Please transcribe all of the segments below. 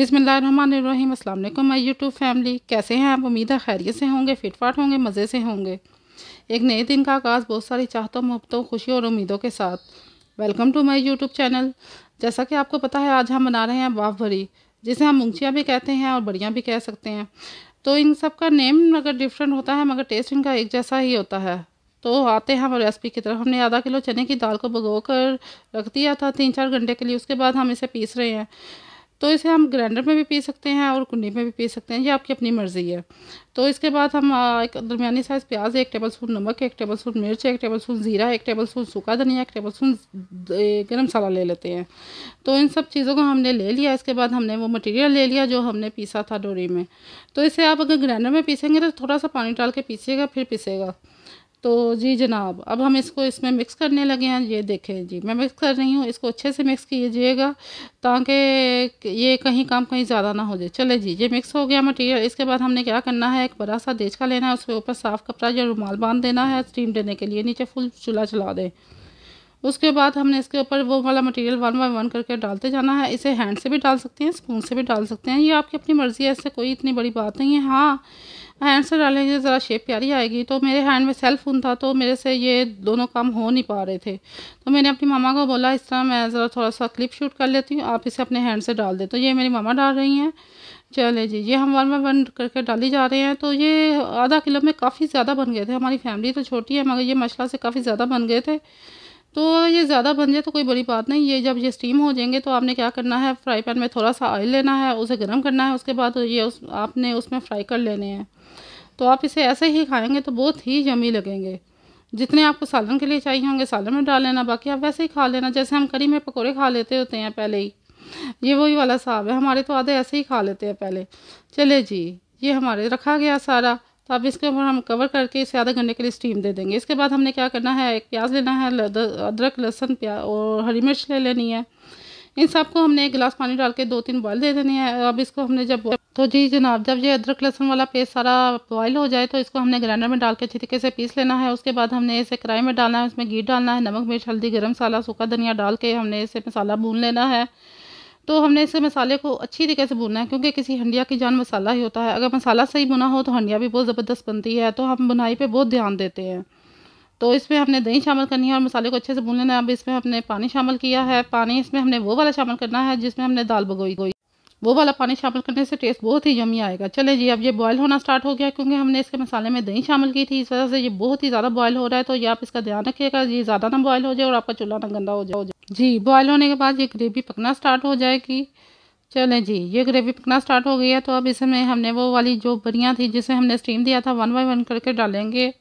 बिसमीम अल्लाम my YouTube family कैसे हैं आप उम्मीद है खैरियत से होंगे फिटफाट होंगे मज़े से होंगे एक नए दिन का आगाज़ बहुत सारी चाहतों मोहब्बतों खुशियों और उम्मीदों के साथ welcome to my YouTube channel जैसा कि आपको पता है आज हम बना रहे हैं बाफ भरी जिसे हम मुंगचियाँ भी कहते हैं और बढ़िया भी कह सकते हैं तो इन सब का नेम अगर डिफरेंट होता है मगर टेस्ट इनका एक जैसा ही होता है तो आते हैं हम रेसिपी की तरफ हमने आधा किलो चने की दाल को भगो कर रख दिया था तीन चार घंटे के लिए उसके बाद हम इसे पीस रहे हैं तो इसे हम ग्राइंडर में भी पी सकते हैं और कुंडी में भी पी सकते हैं ये आपकी अपनी मर्ज़ी है तो इसके बाद हम एक दरमिया साइज़ प्याज एक टेबल स्पून नमक एक टेबल स्पून मिर्च एक टेबल स्पून ज़ीरा एक टेबल स्पून सूखा धनिया एक टेबल स्पून गर्म मसाला ले लेते हैं तो इन सब चीज़ों को हमने ले लिया इसके बाद हमने वो मटेरियल ले लिया जो हमने पीसा था डोरी में तो इसे आप अगर ग्राइंडर में पीसेंगे तो थोड़ा सा पानी डाल के पीसीगा फिर पीसेगा तो जी जनाब अब हम इसको इसमें मिक्स करने लगे हैं ये देखें जी मैं मिक्स कर रही हूँ इसको अच्छे से मिक्स कीजिएगा ताकि ये कहीं काम कहीं ज़्यादा ना हो जाए चले जी ये मिक्स हो गया मटेरियल इसके बाद हमने क्या करना है एक बड़ा सा देचका लेना है उसके ऊपर साफ़ कपड़ा या रुमाल बांध देना है स्टीम देने के लिए नीचे फुल चूल्हा चला दें उसके बाद हमने इसके ऊपर वो वाला मटेरियल वन बाय वन करके डालते जाना है इसे हैंड से भी डाल सकते हैं स्पून से भी डाल सकते हैं ये आपकी अपनी मर्ज़ी है ऐसे कोई इतनी बड़ी बात नहीं है हाँ हैंड से डालेंगे ज़रा शेप प्यारी आएगी तो मेरे हैंड में सेल्फ उन था तो मेरे से ये दोनों काम हो नहीं पा रहे थे तो मैंने अपनी मामा को बोला इस तरह मैं ज़रा थोड़ा सा क्लिप शूट कर लेती हूँ आप इसे अपने हैंड से डाल दें तो ये मेरी मामा डाल रही हैं चले जी ये हम वार्मा बन करके डाली जा रहे हैं तो ये आधा किलो में काफ़ी ज़्यादा बन गए थे हमारी फैमिली तो छोटी है मगर ये मछला से काफ़ी ज़्यादा बन गए थे तो ये ज़्यादा बन जाए तो कोई बड़ी बात नहीं ये जब ये स्टीम हो जाएंगे तो आपने क्या करना है फ्राई पैन में थोड़ा सा ऑयल लेना है उसे गर्म करना है उसके बाद ये उस आपने उसमें फ्राई कर लेने हैं तो आप इसे ऐसे ही खाएंगे तो बहुत ही यमी लगेंगे जितने आपको सालन के लिए चाहिए होंगे सालन में डाल लेना बाकी आप वैसे ही खा लेना जैसे हम करी में पकौड़े खा लेते होते हैं पहले ही ये वही वाला साहब है हमारे तो आधे ऐसे ही खा लेते हैं पहले चले जी ये हमारे रखा गया सारा तो अब इसके ऊपर हम कवर करके इसे आधे घंटे के लिए स्टीम दे देंगे इसके बाद हमने क्या करना है एक प्याज लेना है अदरक लहसुन प्याज और हरी मिर्च ले लेनी है इन सब को हमने एक गिलास पानी डाल के दो तीन बॉयल दे देनी है अब इसको हमने जब तो जी जनाब जब ये अदरक लहसुन वाला पेस्ट सारा बॉयल हो जाए तो इसको हमने ग्राइंडर में डाल के अच्छी तरीके से पीस लेना है उसके बाद हमने इसे कढ़ाई में डालना है उसमें घी डालना है नमक मिर्च हल्दी गर्म मसाला सूखा धनिया डाल के हमने इसे मसाला भून लेना है तो हमने इसे मसाले को अच्छी तरीके से भुनना है क्योंकि किसी हंडिया की जान मसाला ही होता है अगर मसाला सही बुना हो तो हंडिया भी बहुत ज़बरदस्त बनती है तो हम बुनाई पर बहुत ध्यान देते हैं तो इसमें हमने दही शामिल करनी है और मसाले को अच्छे से भून लेना है अब इसमें हमने पानी शामिल किया है पानी इसमें हमने वो वाला शामिल करना है जिसमें हमने दाल भगोई गोई वो वाला पानी शामिल करने से टेस्ट बहुत ही यमी आएगा चले जी अब ये बॉयल होना स्टार्ट हो गया क्योंकि हमने इसके मसाले में दही शामिल की थी इस वजह से ये बहुत ही ज़्यादा बॉयल हो रहा है तो ये आप इसका ध्यान रखिएगा ये ज़्यादा ना बॉयल हो जाए और आपका चूल्हा ना गंदा हो जाए जी बॉयल होने के बाद ये ग्रेवी पकना स्टार्ट हो जाएगी चलें जी ये ग्रेवी पकना स्टार्ट हो गई है तो अब इसमें हमने वो वाली जो बरियाँ थी जिसे हमने स्टीम दिया था वन बाई वन करके डालेंगे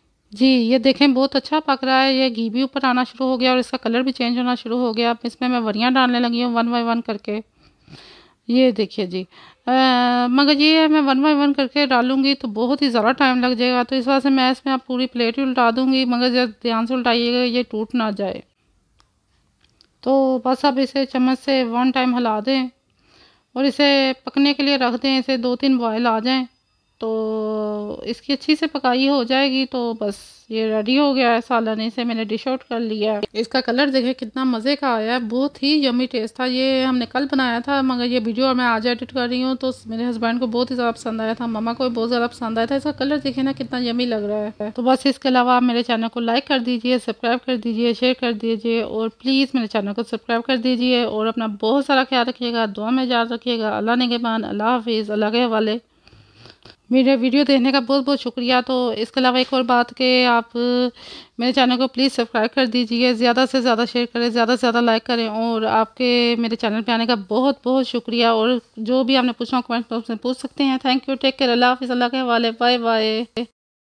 जी ये देखें बहुत अच्छा पक रहा है ये घी भी ऊपर आना शुरू हो गया और इसका कलर भी चेंज होना शुरू हो गया अब इसमें मैं वरियाँ डालने लगी हूँ वन बाई वन करके ये देखिए जी आ, मगर ये मैं वन बाई वन करके डालूंगी तो बहुत ही ज़्यादा टाइम लग जाएगा तो इस वजह से मैं इसमें आप पूरी प्लेट ही उल्टा दूँगी मगर जब ध्यान से उल्टाइएगा ये टूट ना जाए तो बस अब इसे चम्मच से वन टाइम हिला दें और इसे पकने के लिए रख दें इसे दो तीन बॉयल आ जाएं तो इसकी अच्छी से पकाई हो जाएगी तो बस ये रेडी हो गया है सालाने से मैंने डिश आउट कर लिया है इसका कलर देखे कितना मज़े का आया है बहुत ही यमी टेस्ट था ये हमने कल बनाया था मगर ये वीडियो मैं आज एडिट कर रही हूँ तो मेरे हस्बैंड को बहुत ही ज़्यादा पसंद आया था ममा को भी बहुत ज़्यादा पसंद आया था इसका कलर देखे ना कितना यमी लग रहा है तो बस इसके अलावा आप मेरे चैनल को लाइक कर दीजिए सब्सक्राइब कर दीजिए शेयर कर दीजिए और प्लीज़ मेरे चैनल को सब्सक्राइब कर दीजिए और अपना बहुत सारा ख्याल रखिएगा दुआ में याद रखिएगा अल्लाह ने के मान अल्लाह हाफिज़ अल्लाह के हवाले मेरा वीडियो देखने का बहुत बहुत शुक्रिया तो इसके अलावा एक और बात के आप मेरे चैनल को प्लीज़ सब्सक्राइब कर दीजिए ज़्यादा से ज़्यादा शेयर करें ज़्यादा से ज़्यादा लाइक करें और आपके मेरे चैनल पे आने का बहुत बहुत शुक्रिया और जो भी आपने पूछना कमेंट बॉक्स में पूछ सकते हैं थैंक यू टेक केयर अल्लाह हाफिज़ अल्लाह के हवाले बाय बाय